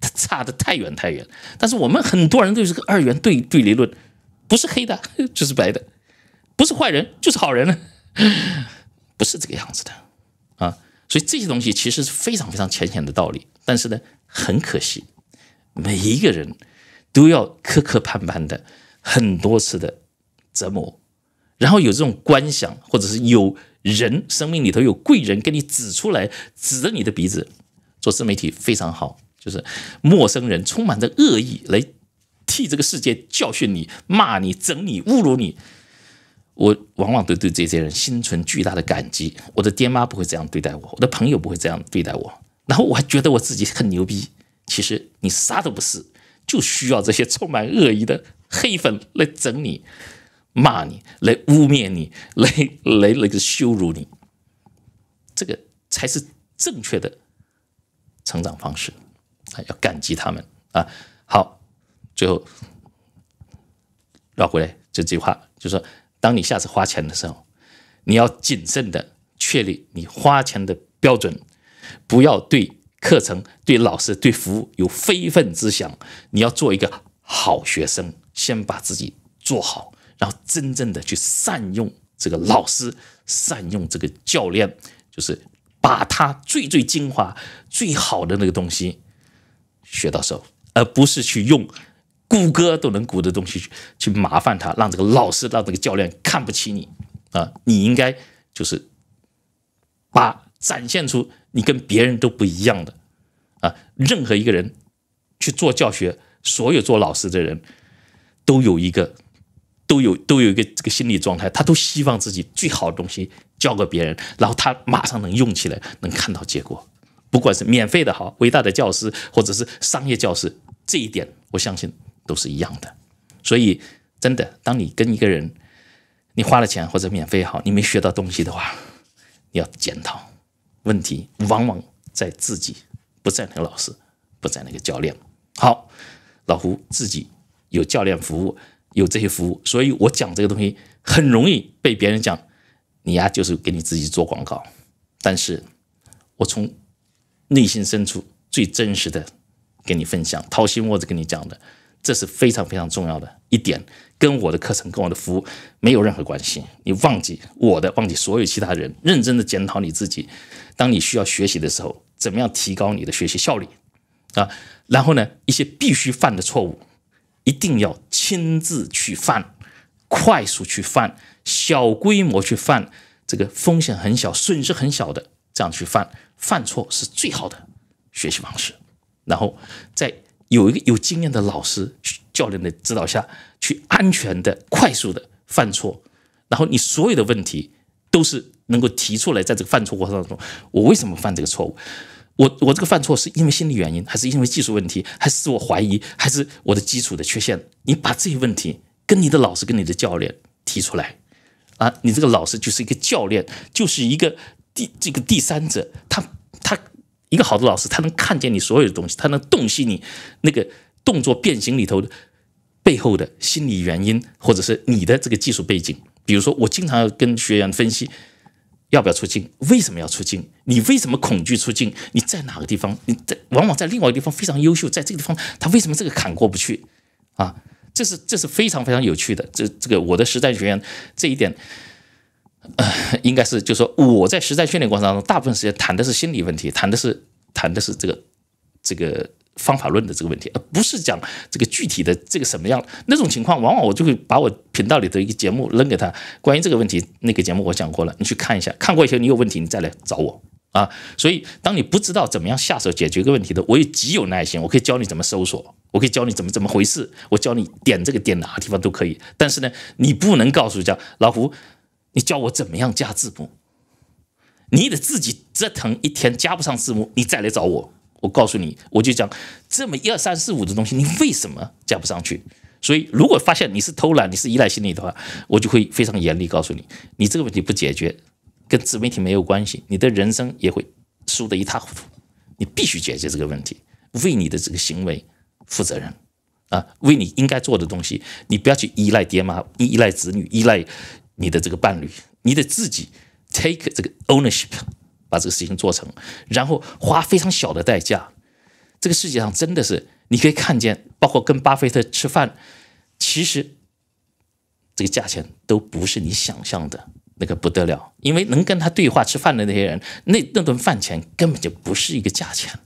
它差的太远太远。但是我们很多人都是个二元对对立论，不是黑的 就是白的，不是坏人就是好人了，不是这个样子的啊。所以这些东西其实是非常非常浅显的道理，但是呢，很可惜，每一个人都要磕磕绊绊的很多次的折磨，然后有这种观想，或者是有人生命里头有贵人给你指出来，指着你的鼻子做自媒体非常好，就是陌生人充满着恶意来替这个世界教训你、骂你、整你、侮辱你。我往往都对这些人心存巨大的感激。我的爹妈不会这样对待我，我的朋友不会这样对待我，然后我还觉得我自己很牛逼。其实你啥都不是，就需要这些充满恶意的黑粉来整你、骂你、来污蔑你、来来来个羞辱你。这个才是正确的成长方式啊！要感激他们啊！好，最后绕回来这句话，就说。当你下次花钱的时候，你要谨慎的确立你花钱的标准，不要对课程、对老师、对服务有非分之想。你要做一个好学生，先把自己做好，然后真正的去善用这个老师，善用这个教练，就是把他最最精华、最好的那个东西学到手，而不是去用。谷歌都能鼓的东西去去麻烦他，让这个老师，让这个教练看不起你啊！你应该就是把展现出你跟别人都不一样的啊！任何一个人去做教学，所有做老师的人都有一个都有都有一个这个心理状态，他都希望自己最好的东西教给别人，然后他马上能用起来，能看到结果。不管是免费的哈，伟大的教师，或者是商业教师，这一点我相信。都是一样的，所以真的，当你跟一个人，你花了钱或者免费也好，你没学到东西的话，你要检讨。问题往往在自己，不在那个老师，不在那个教练。好，老胡自己有教练服务，有这些服务，所以我讲这个东西很容易被别人讲，你呀就是给你自己做广告。但是，我从内心深处最真实的跟你分享，掏心窝子跟你讲的。这是非常非常重要的一点，跟我的课程、跟我的服务没有任何关系。你忘记我的，忘记所有其他人，认真的检讨你自己。当你需要学习的时候，怎么样提高你的学习效率？啊，然后呢，一些必须犯的错误，一定要亲自去犯，快速去犯，小规模去犯，这个风险很小，损失很小的，这样去犯。犯错是最好的学习方式。然后在。有一个有经验的老师、教练的指导下，去安全的、快速的犯错，然后你所有的问题都是能够提出来，在这个犯错过程当中，我为什么犯这个错误？我我这个犯错是因为心理原因，还是因为技术问题，还是我怀疑，还是我的基础的缺陷？你把这些问题跟你的老师、跟你的教练提出来，啊，你这个老师就是一个教练，就是一个第这个第三者，他他。一个好的老师，他能看见你所有的东西，他能洞悉你那个动作变形里头背后的心理原因，或者是你的这个技术背景。比如说，我经常要跟学员分析要不要出镜，为什么要出镜？你为什么恐惧出镜？你在哪个地方？你在往往在另外一个地方非常优秀，在这个地方他为什么这个坎过不去？啊，这是这是非常非常有趣的。这这个我的实战学员这一点。呃，应该是就是说我在实战训练过程当中，大部分时间谈的是心理问题，谈的是谈的是这个这个方法论的这个问题，而不是讲这个具体的这个什么样那种情况。往往我就会把我频道里的一个节目扔给他，关于这个问题那个节目我讲过了，你去看一下。看过以后你有问题你再来找我啊。所以当你不知道怎么样下手解决一个问题的，我也极有耐心，我可以教你怎么搜索，我可以教你怎么怎么回事，我教你点这个点哪个地方都可以。但是呢，你不能告诉人老胡。你教我怎么样加字幕？你得自己折腾一天，加不上字幕，你再来找我。我告诉你，我就讲这么一二三四五的东西，你为什么加不上去？所以，如果发现你是偷懒，你是依赖心理的话，我就会非常严厉告诉你，你这个问题不解决，跟自媒体没有关系，你的人生也会输得一塌糊涂。你必须解决这个问题，为你的这个行为负责任啊！为你应该做的东西，你不要去依赖爹妈，依赖子女，依赖。你的这个伴侣，你得自己 take 这个 ownership，把这个事情做成，然后花非常小的代价。这个世界上真的是你可以看见，包括跟巴菲特吃饭，其实这个价钱都不是你想象的那个不得了。因为能跟他对话吃饭的那些人，那那顿饭钱根本就不是一个价钱，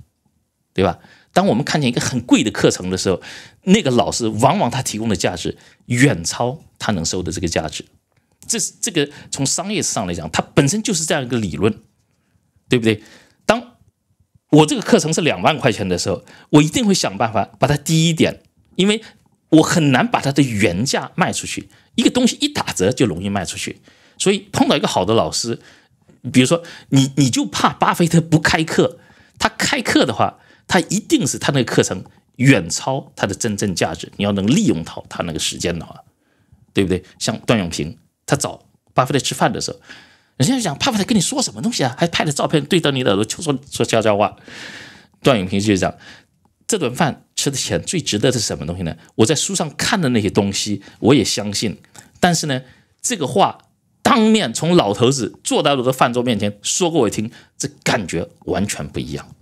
对吧？当我们看见一个很贵的课程的时候，那个老师往往他提供的价值远超他能收的这个价值。这是这个从商业上来讲，它本身就是这样一个理论，对不对？当我这个课程是两万块钱的时候，我一定会想办法把它低一点，因为我很难把它的原价卖出去。一个东西一打折就容易卖出去，所以碰到一个好的老师，比如说你，你就怕巴菲特不开课，他开课的话，他一定是他那个课程远超他的真正价值。你要能利用到他那个时间的话，对不对？像段永平。他找巴菲特吃饭的时候，人家讲巴菲特跟你说什么东西啊？还拍了照片，对着你耳朵，就说说悄悄话。段永平就是讲，这顿饭吃的钱最值得的是什么东西呢？我在书上看的那些东西，我也相信。但是呢，这个话当面从老头子坐在我的饭桌面前说过我听，这感觉完全不一样。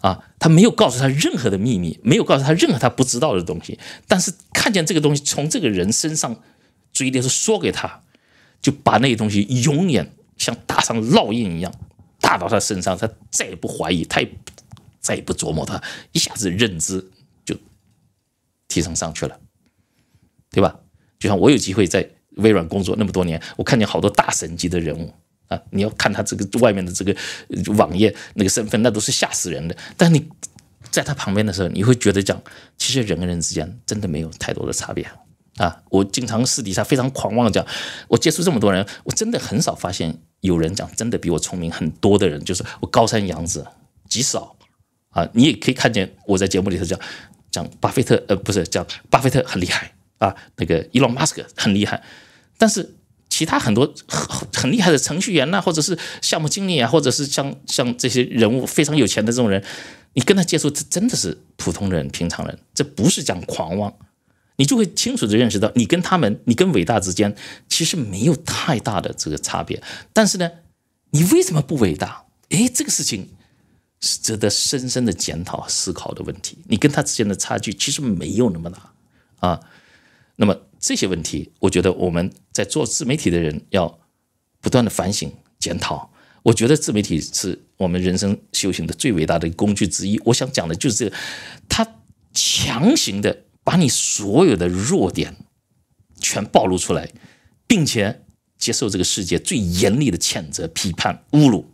啊，他没有告诉他任何的秘密，没有告诉他任何他不知道的东西。但是看见这个东西从这个人身上嘴里说给他。就把那些东西永远像打上烙印一样打到他身上，他再也不怀疑，他也再也不琢磨，他一下子认知就提升上去了，对吧？就像我有机会在微软工作那么多年，我看见好多大神级的人物啊，你要看他这个外面的这个网页那个身份，那都是吓死人的。但你在他旁边的时候，你会觉得讲，其实人跟人之间真的没有太多的差别。啊，我经常私底下非常狂妄的讲，我接触这么多人，我真的很少发现有人讲真的比我聪明很多的人，就是我高山仰止，极少。啊，你也可以看见我在节目里头讲，讲巴菲特，呃，不是讲巴菲特很厉害啊，那个伊隆马斯克很厉害，但是其他很多很很厉害的程序员呐，或者是项目经理啊，或者是像像这些人物非常有钱的这种人，你跟他接触，这真的是普通人、平常人，这不是讲狂妄。你就会清楚的认识到，你跟他们，你跟伟大之间其实没有太大的这个差别。但是呢，你为什么不伟大？哎，这个事情是值得深深的检讨思考的问题。你跟他之间的差距其实没有那么大啊。那么这些问题，我觉得我们在做自媒体的人要不断的反省检讨。我觉得自媒体是我们人生修行的最伟大的工具之一。我想讲的就是这个，他强行的。把你所有的弱点全暴露出来，并且接受这个世界最严厉的谴责、批判、侮辱。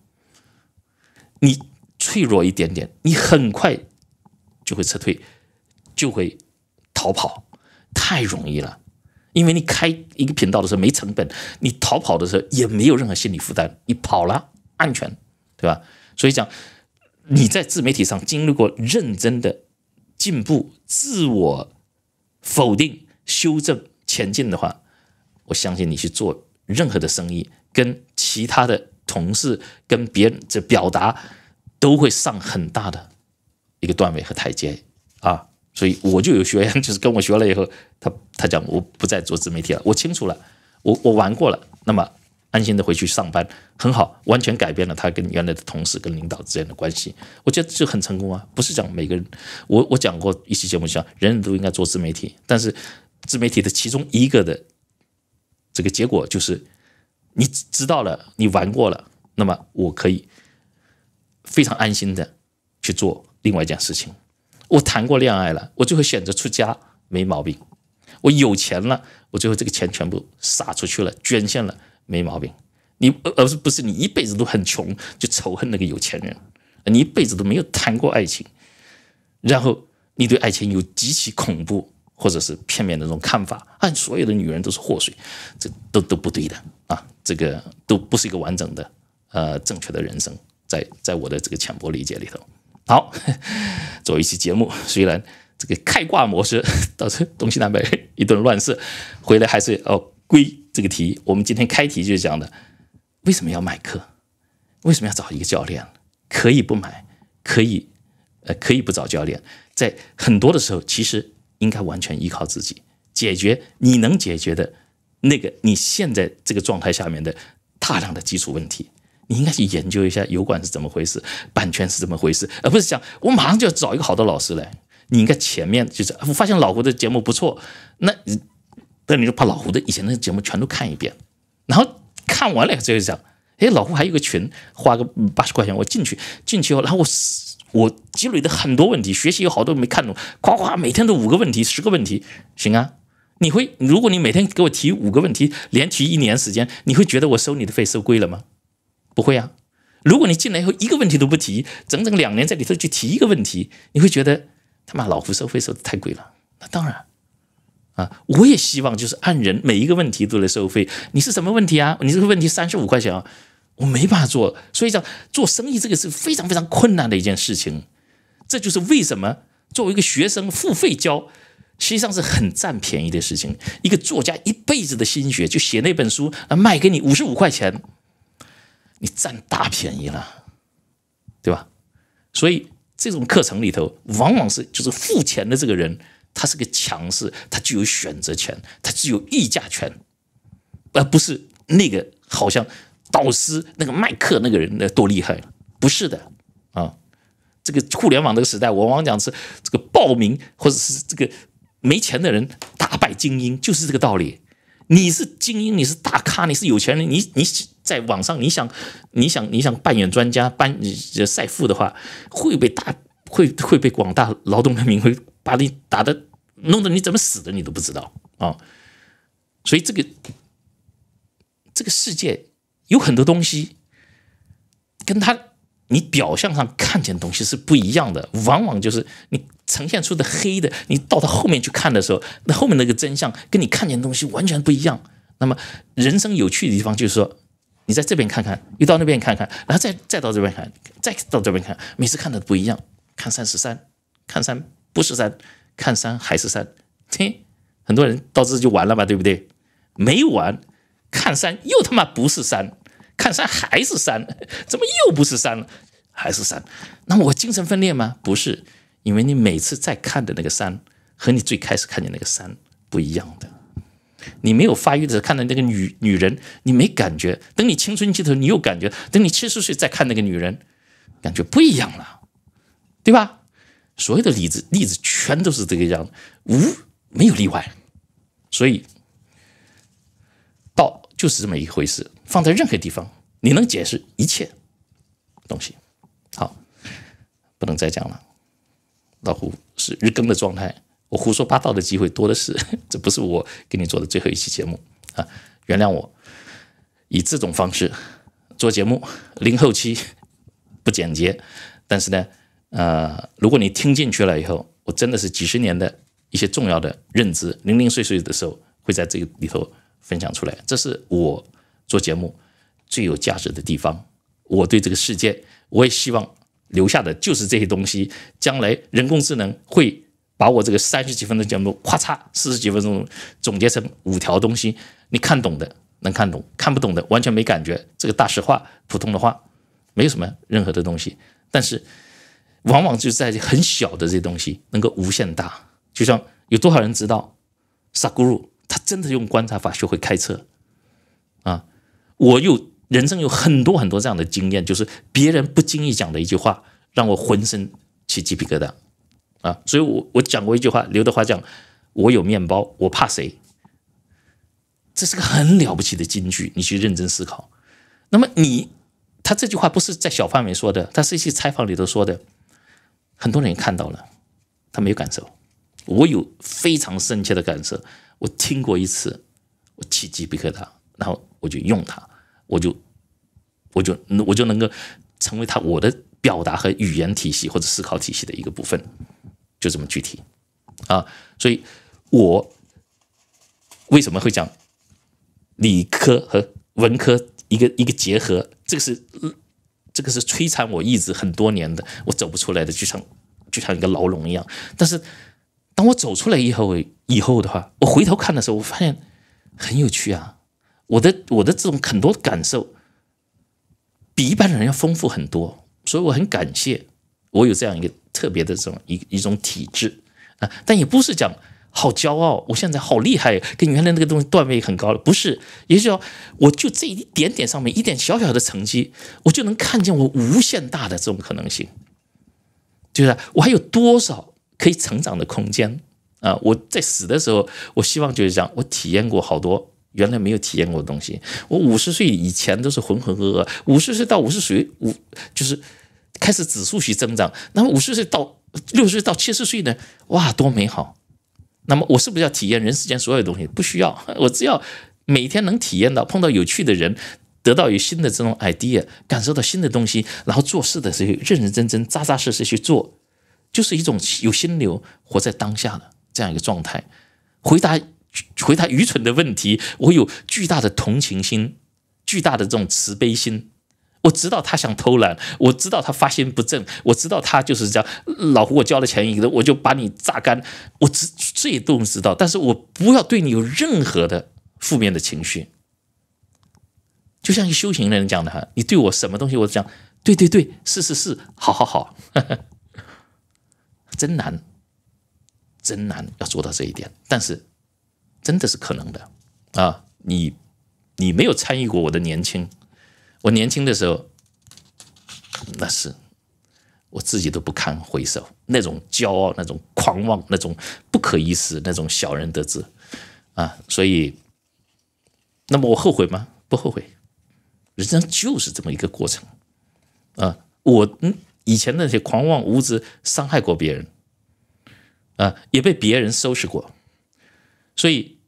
你脆弱一点点，你很快就会撤退，就会逃跑，太容易了。因为你开一个频道的时候没成本，你逃跑的时候也没有任何心理负担，你跑了安全，对吧？所以讲，你在自媒体上经历过认真的进步，自我。否定、修正、前进的话，我相信你去做任何的生意，跟其他的同事、跟别人这表达，都会上很大的一个段位和台阶啊。所以我就有学员，就是跟我学了以后，他他讲我不再做自媒体了，我清楚了，我我玩过了。那么。安心的回去上班，很好，完全改变了他跟原来的同事、跟领导之间的关系。我觉得就很成功啊！不是讲每个人，我我讲过一期节目，讲人人都应该做自媒体，但是自媒体的其中一个的这个结果就是，你知道了，你玩过了，那么我可以非常安心的去做另外一件事情。我谈过恋爱了，我最后选择出家没毛病。我有钱了，我最后这个钱全部撒出去了，捐献了。没毛病，你而不是不是，你一辈子都很穷，就仇恨那个有钱人，你一辈子都没有谈过爱情，然后你对爱情有极其恐怖或者是片面的这种看法，按所有的女人都是祸水，这都都不对的啊，这个都不是一个完整的呃正确的人生，在在我的这个浅薄理解里头。好，做 一期节目，虽然这个开挂模式导致 东西南北一顿乱射，回来还是哦归。这个题，我们今天开题就讲的，为什么要买课？为什么要找一个教练？可以不买，可以，呃，可以不找教练。在很多的时候，其实应该完全依靠自己解决你能解决的那个你现在这个状态下面的大量的基础问题。你应该去研究一下油管是怎么回事，版权是怎么回事，而不是讲我马上就要找一个好的老师来。你应该前面就是，我发现老胡的节目不错，那那你就把老胡的以前的节目全都看一遍，然后看完了之后讲，哎，老胡还有个群，花个八十块钱我进去，进去后，然后我我积累的很多问题，学习有好多没看懂，夸夸每天都五个问题，十个问题，行啊？你会，如果你每天给我提五个问题，连提一年时间，你会觉得我收你的费收贵了吗？不会啊。如果你进来以后一个问题都不提，整整两年在里头去提一个问题，你会觉得他妈老胡收费收的太贵了？那当然。啊，我也希望就是按人每一个问题都来收费。你是什么问题啊？你这个问题三十五块钱啊，我没办法做。所以讲做生意，这个是非常非常困难的一件事情。这就是为什么作为一个学生付费教，实际上是很占便宜的事情。一个作家一辈子的心血就写那本书，卖给你五十五块钱，你占大便宜了，对吧？所以这种课程里头，往往是就是付钱的这个人。他是个强势，他具有选择权，他具有议价权，而不是那个好像导师那个麦克那个人那多厉害不是的啊！这个互联网这个时代，我往往讲是这个报名或者是这个没钱的人打败精英，就是这个道理。你是精英，你是大咖，你是有钱人，你你在网上你想你想你想扮演专家、扮赛富的话，会被大会会被广大劳动人民会。把你打的，弄得你怎么死的你都不知道啊！所以这个这个世界有很多东西，跟他你表象上看见东西是不一样的。往往就是你呈现出的黑的，你到他后面去看的时候，那后面那个真相跟你看见东西完全不一样。那么人生有趣的地方就是说，你在这边看看，又到那边看看，然后再再到这边看，再到这边看，每次看的不一样，看三十三，看三。不是山，看山还是山。很多人到这就完了吧，对不对？没完，看山又他妈不是山，看山还是山，怎么又不是山了？还是山？那么我精神分裂吗？不是，因为你每次在看的那个山和你最开始看见那个山不一样的。你没有发育的时候看到那个女女人，你没感觉；等你青春期的时候，你有感觉；等你七十岁再看那个女人，感觉不一样了，对吧？所有的例子，例子全都是这个样子，无没有例外，所以道就是这么一回事，放在任何地方，你能解释一切东西。好，不能再讲了。老胡是日更的状态，我胡说八道的机会多的是，这不是我给你做的最后一期节目啊，原谅我以这种方式做节目，零后期不简洁，但是呢。呃，如果你听进去了以后，我真的是几十年的一些重要的认知，零零碎碎的时候会在这个里头分享出来。这是我做节目最有价值的地方。我对这个世界，我也希望留下的就是这些东西。将来人工智能会把我这个三十几分钟节目，咔嚓，四十几分钟总结成五条东西，你看懂的能看懂，看不懂的完全没感觉。这个大实话，普通的话，没有什么任何的东西，但是。往往就是在很小的这些东西能够无限大，就像有多少人知道萨古鲁，他真的用观察法学会开车啊！我有人生有很多很多这样的经验，就是别人不经意讲的一句话，让我浑身起鸡皮疙瘩啊！所以我我讲过一句话，刘德华讲：“我有面包，我怕谁？”这是个很了不起的金句，你去认真思考。那么你他这句话不是在小范围说的，他是一些采访里头说的。很多人看到了，他没有感受，我有非常深切的感受。我听过一次，我起鸡皮疙瘩，他，然后我就用他，我就我就我就能够成为他我的表达和语言体系或者思考体系的一个部分，就这么具体啊。所以，我为什么会讲理科和文科一个一个结合？这个是。这个是摧残我一直很多年的，我走不出来的，就像就像一个牢笼一样。但是当我走出来以后，以后的话，我回头看的时候，我发现很有趣啊。我的我的这种很多感受，比一般的人要丰富很多，所以我很感谢我有这样一个特别的这种一一种体质啊。但也不是讲。好骄傲！我现在好厉害，跟原来那个东西段位很高了。不是，也就是说，我就这一点点上面一点小小的成绩，我就能看见我无限大的这种可能性。就是我还有多少可以成长的空间啊！我在死的时候，我希望就是这样。我体验过好多原来没有体验过的东西。我五十岁以前都是浑浑噩噩，五十岁到五十岁五就是开始指数级增长。那么五十岁到六十岁到七十岁呢？哇，多美好！那么我是不是要体验人世间所有的东西？不需要，我只要每天能体验到碰到有趣的人，得到有新的这种 idea，感受到新的东西，然后做事的时候认认真真、扎扎实实去做，就是一种有心流、活在当下的这样一个状态。回答回答愚蠢的问题，我有巨大的同情心，巨大的这种慈悲心。我知道他想偷懒，我知道他发心不正，我知道他就是这样。老胡，我交了钱以后，我就把你榨干。我这这都知道，但是我不要对你有任何的负面的情绪。就像一个修行人讲的哈，你对我什么东西，我讲，对对对，是是是，好好好，真难，真难，要做到这一点，但是真的是可能的啊！你你没有参与过我的年轻。我年轻的时候，那是我自己都不堪回首，那种骄傲、那种狂妄、那种不可一世、那种小人得志，啊，所以，那么我后悔吗？不后悔。人生就是这么一个过程，啊，我嗯，以前那些狂妄无知，伤害过别人，啊，也被别人收拾过，所以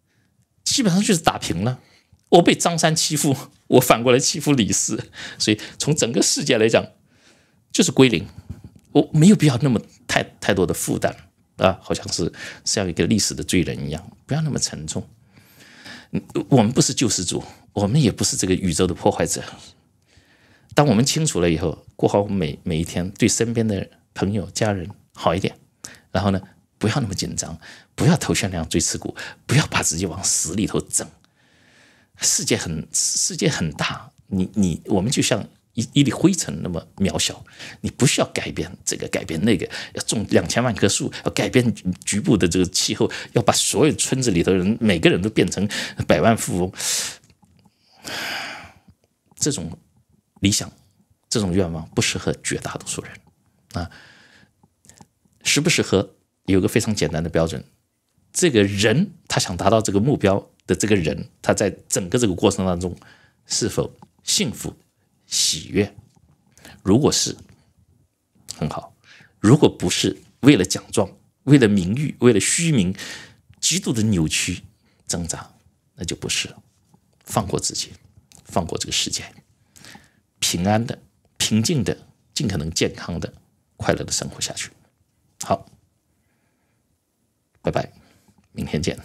基本上就是打平了。我被张三欺负。我反过来欺负李斯，所以从整个世界来讲，就是归零。我没有必要那么太太多的负担啊，好像是像一个历史的罪人一样，不要那么沉重。我们不是救世主，我们也不是这个宇宙的破坏者。当我们清楚了以后，过好每每一天，对身边的朋友、家人好一点。然后呢，不要那么紧张，不要头像那样追刺股，不要把自己往死里头整。世界很世界很大，你你我们就像一一粒灰尘那么渺小，你不需要改变这个改变那个，要种两千万棵树，要改变局部的这个气候，要把所有村子里头人每个人都变成百万富翁，这种理想这种愿望不适合绝大多数人啊，适不适合有个非常简单的标准，这个人他想达到这个目标。的这个人，他在整个这个过程当中是否幸福、喜悦？如果是，很好；如果不是，为了奖状、为了名誉、为了虚名，极度的扭曲、挣扎，那就不是。放过自己，放过这个世界，平安的、平静的、尽可能健康的、快乐的生活下去。好，拜拜，明天见。